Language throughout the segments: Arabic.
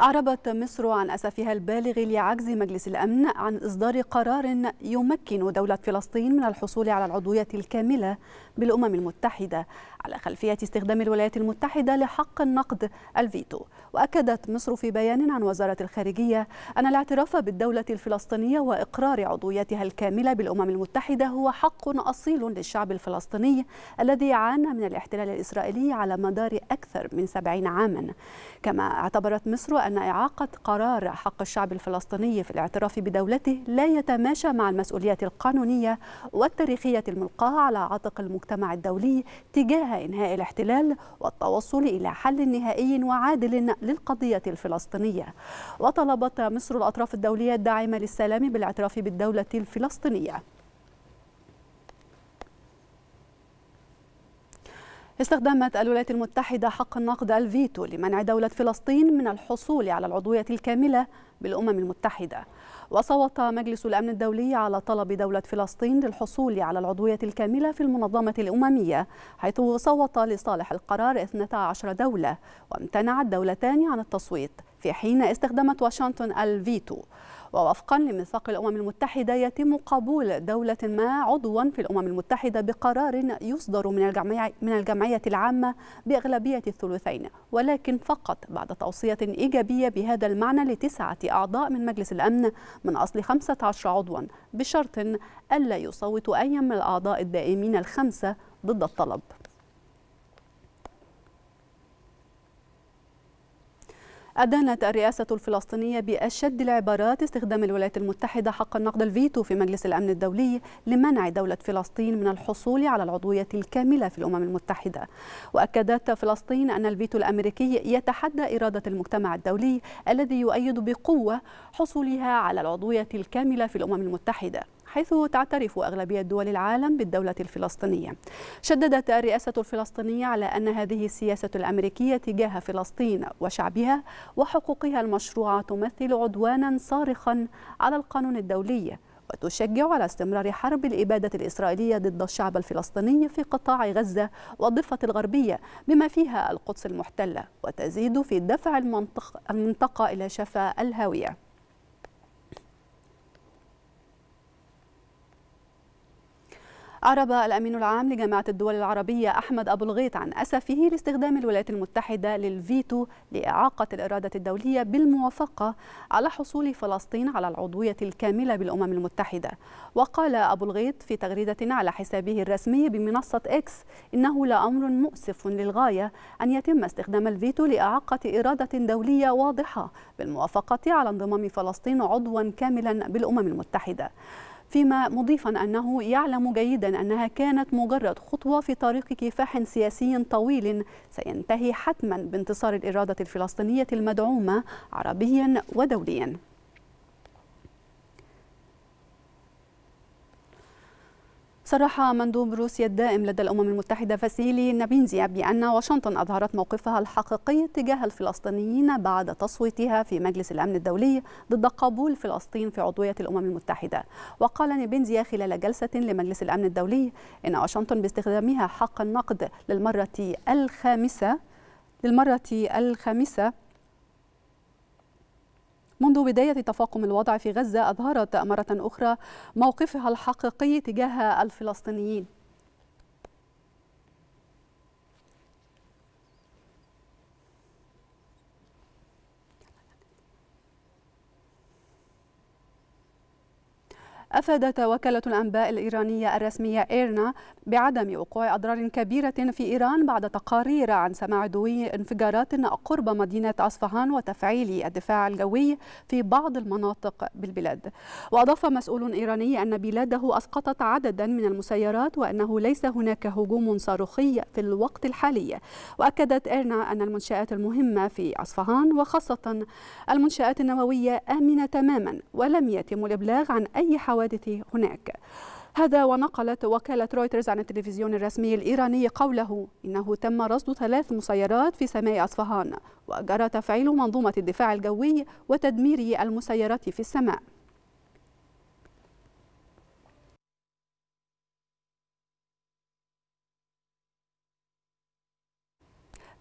أعربت مصر عن أسفها البالغ لعجز مجلس الأمن عن إصدار قرار يمكن دولة فلسطين من الحصول على العضوية الكاملة بالأمم المتحدة على خلفية استخدام الولايات المتحدة لحق النقد الفيتو وأكدت مصر في بيان عن وزارة الخارجية أن الاعتراف بالدولة الفلسطينية وإقرار عضويتها الكاملة بالأمم المتحدة هو حق أصيل للشعب الفلسطيني الذي عانى من الاحتلال الإسرائيلي على مدار أكثر من سبعين عاما كما اعتبرت مصر أن إعاقة قرار حق الشعب الفلسطيني في الاعتراف بدولته لا يتماشى مع المسؤوليات القانونية والتاريخية الملقاة على عاتق المجتمع الدولي تجاه إنهاء الاحتلال والتوصل إلى حل نهائي وعادل للقضية الفلسطينية وطلبت مصر الأطراف الدولية الداعمة للسلام بالاعتراف بالدولة الفلسطينية استخدمت الولايات المتحدة حق النقد الفيتو لمنع دولة فلسطين من الحصول على العضوية الكاملة بالأمم المتحدة وصوت مجلس الأمن الدولي على طلب دولة فلسطين للحصول على العضوية الكاملة في المنظمة الأممية حيث صوت لصالح القرار 12 دولة وامتنعت دولتان عن التصويت في حين استخدمت واشنطن الفيتو ووفقا لميثاق الأمم المتحدة يتم قبول دولة ما عضوا في الأمم المتحدة بقرار يصدر من الجمعية, من الجمعية العامة بأغلبية الثلثين ولكن فقط بعد توصية إيجابية بهذا المعنى لتسعة أعضاء من مجلس الأمن من أصل 15 عضوا بشرط ألا يصوت أي من الأعضاء الدائمين الخمسة ضد الطلب أدانت الرئاسة الفلسطينية بأشد العبارات استخدام الولايات المتحدة حق النقد الفيتو في مجلس الأمن الدولي لمنع دولة فلسطين من الحصول على العضوية الكاملة في الأمم المتحدة وأكدت فلسطين أن الفيتو الأمريكي يتحدى إرادة المجتمع الدولي الذي يؤيد بقوة حصولها على العضوية الكاملة في الأمم المتحدة حيث تعترف أغلبية دول العالم بالدولة الفلسطينية شددت الرئاسة الفلسطينية على أن هذه السياسة الأمريكية تجاه فلسطين وشعبها وحقوقها المشروعة تمثل عدوانا صارخا على القانون الدولي وتشجع على استمرار حرب الإبادة الإسرائيلية ضد الشعب الفلسطيني في قطاع غزة والضفة الغربية بما فيها القدس المحتلة وتزيد في دفع المنطقة إلى شفا الهاوية أعرب الأمين العام لجامعة الدول العربية أحمد أبو الغيط عن أسفه لاستخدام الولايات المتحدة للفيتو لإعاقة الإرادة الدولية بالموافقة على حصول فلسطين على العضوية الكاملة بالأمم المتحدة وقال أبو الغيط في تغريدة على حسابه الرسمي بمنصة إكس إنه لأمر مؤسف للغاية أن يتم استخدام الفيتو لإعاقة إرادة دولية واضحة بالموافقة على انضمام فلسطين عضوا كاملا بالأمم المتحدة فيما مضيفا أنه يعلم جيدا أنها كانت مجرد خطوة في طريق كفاح سياسي طويل سينتهي حتما بانتصار الإرادة الفلسطينية المدعومة عربيا ودوليا صرح مندوب روسيا الدائم لدى الأمم المتحدة فاسيلي نابينزيا بأن واشنطن أظهرت موقفها الحقيقي تجاه الفلسطينيين بعد تصويتها في مجلس الأمن الدولي ضد قبول فلسطين في عضوية الأمم المتحدة وقال نابينزيا خلال جلسة لمجلس الأمن الدولي إن واشنطن باستخدامها حق النقد للمرة الخامسة للمرة الخامسة منذ بداية تفاقم الوضع في غزة أظهرت مرة أخرى موقفها الحقيقي تجاه الفلسطينيين أفادت وكالة الأنباء الإيرانية الرسمية إيرنا بعدم وقوع أضرار كبيرة في إيران بعد تقارير عن سماع دوي انفجارات قرب مدينة أصفهان وتفعيل الدفاع الجوي في بعض المناطق بالبلاد وأضاف مسؤول إيراني أن بلاده أسقطت عددا من المسيرات وأنه ليس هناك هجوم صاروخي في الوقت الحالي وأكدت إيرنا أن المنشآت المهمة في أصفهان وخاصة المنشآت النووية آمنة تماما ولم يتم الإبلاغ عن أي حوادث الحوادث هناك هذا ونقلت وكالة رويترز عن التلفزيون الرسمي الإيراني قوله إنه تم رصد ثلاث مسيرات في سماء أصفهان وجرى تفعيل منظومة الدفاع الجوي وتدمير المسيرات في السماء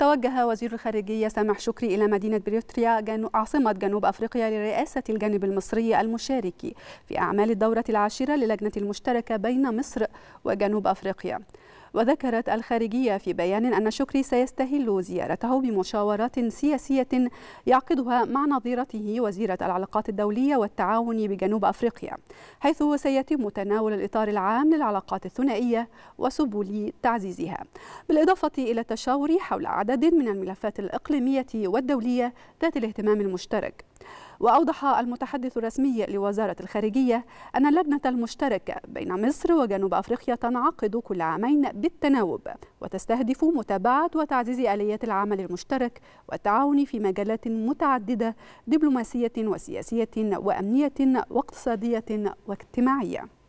توجه وزير الخارجية سامح شكري إلى مدينة بريتريا عاصمة جنوب أفريقيا لرئاسة الجانب المصري المشارك في أعمال الدورة العاشرة للجنة المشتركة بين مصر وجنوب أفريقيا وذكرت الخارجية في بيان أن شكري سيستهل زيارته بمشاورات سياسية يعقدها مع نظيرته وزيرة العلاقات الدولية والتعاون بجنوب أفريقيا حيث سيتم تناول الإطار العام للعلاقات الثنائية وسبل تعزيزها بالإضافة إلى التشاور حول عدد من الملفات الإقليمية والدولية ذات الاهتمام المشترك وأوضح المتحدث الرسمي لوزارة الخارجية أن اللجنة المشتركة بين مصر وجنوب أفريقيا تنعقد كل عامين بالتناوب وتستهدف متابعة وتعزيز آليات العمل المشترك والتعاون في مجالات متعددة دبلوماسية وسياسية وأمنية واقتصادية واجتماعية